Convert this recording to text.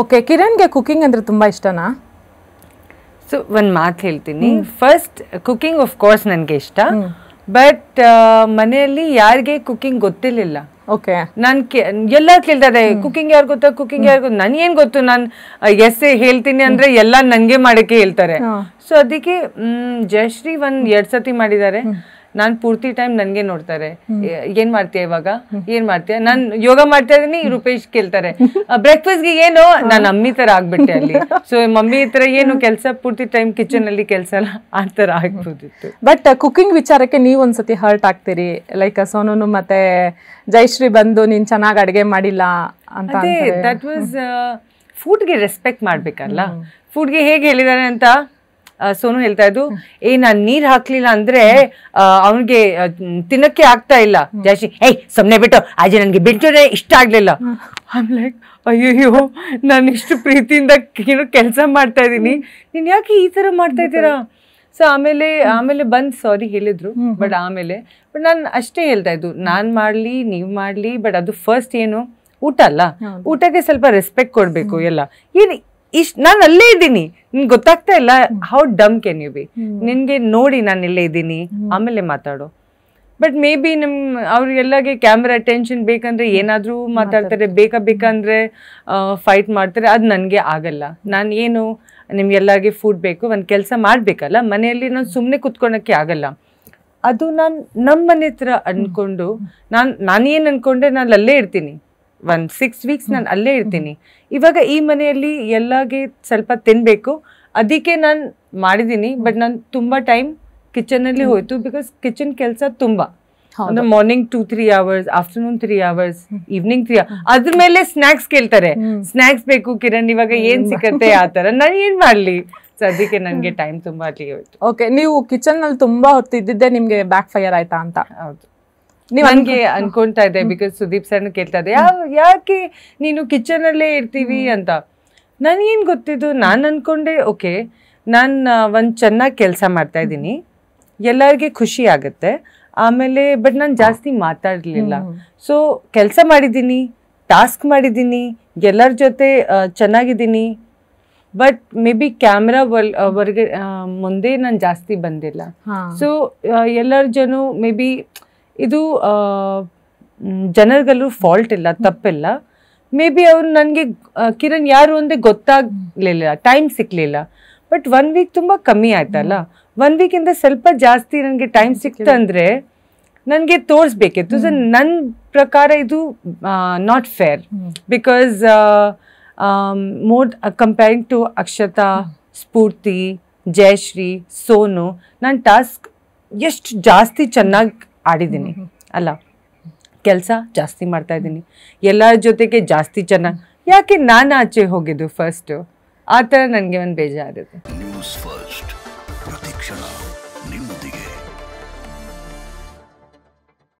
okay ಕಿರಣ್ಗೆ cooking ಅಂದರೆ ತುಂಬ ಇಷ್ಟನಾ ಸೊ ಒಂದು ಮಾತು ಹೇಳ್ತೀನಿ ಫಸ್ಟ್ ಕುಕಿಂಗ್ ಆಫ್ ಕೋರ್ಸ್ ನನಗೆ ಇಷ್ಟ ಬಟ್ ಮನೆಯಲ್ಲಿ ಯಾರಿಗೆ ಕುಕಿಂಗ್ ಗೊತ್ತಿರಲಿಲ್ಲ ಓಕೆ ನಾನು ಎಲ್ಲ ಕೇಳ್ತಾರೆ ಕುಕಿಂಗ್ ಯಾರು ಗೊತ್ತಾ ಕುಕಿಂಗ್ ಯಾರು ಗೊತ್ತು ನನಗೇನು ಗೊತ್ತು ನಾನು ಎಸ್ ಹೇಳ್ತೀನಿ ಅಂದ್ರೆ ಎಲ್ಲ ನನಗೆ ಮಾಡೋಕ್ಕೆ ಹೇಳ್ತಾರೆ ಸೊ ಅದಕ್ಕೆ ಜಯಶ್ರೀ ಒಂದು ಎರಡು ಸತಿ ಮಾಡಿದ್ದಾರೆ ನಾನು ಪೂರ್ತಿ ಟೈಮ್ ನನಗೆ ನೋಡ್ತಾರೆ ಏನ್ ಮಾಡ್ತೀಯಾ ಇವಾಗ ಏನ್ ಮಾಡ್ತೀಯ ನಾನು ಯೋಗ ಮಾಡ್ತಾ ಇದೀನಿ ರೂಪೇಶ್ ಕೇಳ್ತಾರೆ ಬ್ರೇಕ್ಫಾಸ್ಟ್ಗೆ ಏನು ನಾನು ಅಮ್ಮಿ ತರ ಆಗ್ಬಿಟ್ಟೆ ಅಲ್ಲಿ ಸೊ ಮಮ್ಮಿ ತರ ಏನು ಕೆಲಸ ಪೂರ್ತಿ ಟೈಮ್ ಕಿಚನ್ ಅಲ್ಲಿ ಕೆಲಸ ಎಲ್ಲ ಆ ತರ ಆಗ್ಬೋದಿತ್ತು ಬಟ್ ಕುಕಿಂಗ್ ವಿಚಾರಕ್ಕೆ ನೀವು ಒಂದ್ಸತಿ ಹರ್ಟ್ ಆಗ್ತೀರಿ ಲೈಕ್ ಸೋನು ಮತ್ತೆ ಜೈಶ್ರೀ ಬಂದು ನೀನ್ ಚೆನ್ನಾಗಿ ಅಡಿಗೆ ಮಾಡಿಲ್ಲ ಅಂತ ದಟ್ ವಾಸ್ ಫುಡ್ಗೆ ರೆಸ್ಪೆಕ್ಟ್ ಮಾಡಬೇಕಲ್ಲ ಫುಡ್ಗೆ ಹೇಗೆ ಹೇಳಿದ್ದಾರೆ ಅಂತ ಸೋನು ಹೇಳ್ತಾ ಇದ್ದು ಏ ನಾನ್ ನೀರ್ ಹಾಕ್ಲಿಲ್ಲ ಅಂದ್ರೆ ಅವನ್ಗೆ ತಿನ್ನಕ್ಕೆ ಆಗ್ತಾ ಇಲ್ಲ ಜಾಸ್ತಿ ಏಯ್ ಸೊಮ್ನೆ ಬಿಟ್ಟು ಅಜೆ ನನ್ಗೆ ಬಿಡ್ತೋನೆ ಇಷ್ಟ ಆಗ್ಲಿಲ್ಲ ಲೈಕ್ ಅಯ್ಯೋ ನಾನು ಇಷ್ಟು ಪ್ರೀತಿಯಿಂದ ಏನು ಕೆಲಸ ಮಾಡ್ತಾ ಇದ್ದೀನಿ ನೀನ್ ಯಾಕೆ ಈ ತರ ಮಾಡ್ತಾ ಇದ್ದೀರಾ ಸೊ ಆಮೇಲೆ ಆಮೇಲೆ ಬಂದ್ ಸಾರಿ ಹೇಳಿದ್ರು ಬಟ್ ಆಮೇಲೆ ಬಟ್ ನಾನು ಅಷ್ಟೇ ಹೇಳ್ತಾ ಇದ್ದು ನಾನ್ ಮಾಡ್ಲಿ ನೀವ್ ಮಾಡ್ಲಿ ಬಟ್ ಅದು ಫಸ್ಟ್ ಏನು ಊಟ ಅಲ್ಲ ಊಟಕ್ಕೆ ಸ್ವಲ್ಪ ರೆಸ್ಪೆಕ್ಟ್ ಕೊಡ್ಬೇಕು ಎಲ್ಲ ಏನು ಇಷ್ಟ ನಾನು ಅಲ್ಲೇ ಇದ್ದೀನಿ ನಿನ್ಗೆ ಗೊತ್ತಾಗ್ತಾ ಇಲ್ಲ ಹೌ ಡಮ್ ಕ್ಯಾನ್ ಯು ಬಿ ನಿನ್ಗೆ ನೋಡಿ ನಾನು ಇಲ್ಲೇ ಇದ್ದೀನಿ ಆಮೇಲೆ ಮಾತಾಡು ಬಟ್ ಮೇ ಬಿ ನಿಮ್ ಅವ್ರಿಗೆಲ್ಲಗೆ ಕ್ಯಾಮ್ರಾ ಅಟೆನ್ಷನ್ ಬೇಕಂದ್ರೆ ಏನಾದ್ರೂ ಮಾತಾಡ್ತಾರೆ ಬೇಕಾ ಬೇಕಂದ್ರೆ ಫೈಟ್ ಮಾಡ್ತಾರೆ ಅದು ನನಗೆ ಆಗಲ್ಲ ನಾನು ಏನು ನಿಮ್ಗೆಲ್ಲಾಗೆ ಫುಡ್ ಬೇಕು ಒಂದು ಕೆಲಸ ಮಾಡಬೇಕಲ್ಲ ಮನೆಯಲ್ಲಿ ನಾನು ಸುಮ್ಮನೆ ಕುತ್ಕೊಳಕ್ಕೆ ಆಗಲ್ಲ ಅದು ನಾನು ನಮ್ಮ ಮನೆ ಹತ್ರ ಅಂದ್ಕೊಂಡು ನಾನು ನಾನೇನು ಅಂದ್ಕೊಂಡೆ ನಾನು ಅಲ್ಲೇ ಇರ್ತೀನಿ ಒಂದು ಸಿಕ್ಸ್ ವೀಕ್ಸ್ ನಾನು ಅಲ್ಲೇ ಇರ್ತೀನಿ ಇವಾಗ ಈ ಮನೆಯಲ್ಲಿ ಎಲ್ಲಾಗೆ ಸ್ವಲ್ಪ ತಿನ್ಬೇಕು ಅದಕ್ಕೆ ನಾನು ಮಾಡಿದೀನಿ ಬಟ್ ನಾನು ತುಂಬಾ ಟೈಮ್ ಕಿಚನಲ್ಲಿ ಹೋಯ್ತು ಬಿಕಾಸ್ ಕಿಚನ್ ಕೆಲಸ ತುಂಬಾ ಅಂದ್ರೆ morning two three hours afternoon three hours evening three ಅದ್ರ ಮೇಲೆ ಸ್ನಾಕ್ಸ್ ಕೇಳ್ತಾರೆ ಸ್ನಾಕ್ಸ್ ಬೇಕು ಕಿರಣ್ ಇವಾಗ ಏನ್ ಸಿಕ್ಕತ್ತೆ ಆ ತರ ನಾನು ಏನ್ ಮಾಡ್ಲಿ ಅದಕ್ಕೆ ನನಗೆ ಟೈಮ್ ತುಂಬಾ ಅಲ್ಲಿಗೆ ಹೋಯ್ತು ಓಕೆ ನೀವು ಕಿಚನ್ ನಲ್ಲಿ ತುಂಬಾ ಹೊತ್ತಿದ್ದೆ ನಿಮ್ಗೆ ಬ್ಯಾಕ್ ಫೈರ್ ಆಯ್ತಾ ಅಂತ ಹೌದು ನೀವು ಹಂಗೆ ಅನ್ಕೊಂತಾ ಇದ್ದೆ ಬಿಕಾಸ್ ಸುದೀಪ್ ಸರ್ ಕೇಳ್ತಾ ಇದ್ದೆ ಯಾವ ಯಾಕೆ ನೀನು ಕಿಚನ್ ಅಲ್ಲೇ ಇರ್ತೀವಿ ಅಂತ ನನಗೇನು ಗೊತ್ತಿದ್ದು ನಾನು ಅನ್ಕೊಂಡೆ ಓಕೆ ನಾನು ಒಂದು ಚೆನ್ನಾಗಿ ಕೆಲಸ ಮಾಡ್ತಾ ಇದ್ದೀನಿ ಎಲ್ಲರಿಗೆ ಖುಷಿ ಆಗುತ್ತೆ ಆಮೇಲೆ ಬಟ್ ನಾನು ಜಾಸ್ತಿ ಮಾತಾಡಲಿಲ್ಲ ಸೊ ಕೆಲಸ ಮಾಡಿದ್ದೀನಿ ಟಾಸ್ಕ್ ಮಾಡಿದ್ದೀನಿ ಎಲ್ಲರ ಜೊತೆ ಚೆನ್ನಾಗಿದ್ದೀನಿ ಬಟ್ ಮೇ ಬಿ ಕ್ಯಾಮ್ರಾ ವರ್ಗ ಮುಂದೆ ನಾನು ಜಾಸ್ತಿ ಬಂದಿಲ್ಲ ಸೊ ಎಲ್ಲರ ಜನ ಮೇ ಬಿ ಇದು ಜನರಿಗಲ್ಲೂ ಫಾಲ್ಟ್ ಇಲ್ಲ ತಪ್ಪಿಲ್ಲ ಮೇ ಬಿ ಅವ್ರು ನನಗೆ ಕಿರಣ್ ಯಾರು ಅಂದರೆ ಗೊತ್ತಾಗ್ಲಿಲ್ಲ ಟೈಮ್ ಸಿಕ್ಕಲಿಲ್ಲ ಬಟ್ ಒನ್ ವೀಕ್ ತುಂಬ ಕಮ್ಮಿ ಆಯ್ತಲ್ಲ ಒನ್ ವೀಕಿಂದ ಸ್ವಲ್ಪ ಜಾಸ್ತಿ ನನಗೆ ಟೈಮ್ ಸಿಕ್ತಂದ್ರೆ ನನಗೆ ತೋರಿಸ್ಬೇಕಿತ್ತು ಸೊ ನನ್ನ ಪ್ರಕಾರ ಇದು not fair because more comparing to Akshata Spoorthi Jayashree Sonu ನನ್ನ ಟಾಸ್ಕ್ ಎಷ್ಟು ಜಾಸ್ತಿ ಚೆನ್ನಾಗಿ ಆಡಿದ್ದೀನಿ ಅಲ್ಲ ಕೆಲಸ ಜಾಸ್ತಿ ಮಾಡ್ತಾ ಇದ್ದೀನಿ ಎಲ್ಲರ ಜೊತೆಗೆ ಜಾಸ್ತಿ ಚೆನ್ನಾಗಿ ಯಾಕೆ ನಾನು ಆಚೆ ಹೋಗಿದ್ದು ಫಸ್ಟು ಆ ಥರ ನನಗೆ ಒಂದು ಬೇಜಾರಿದೆ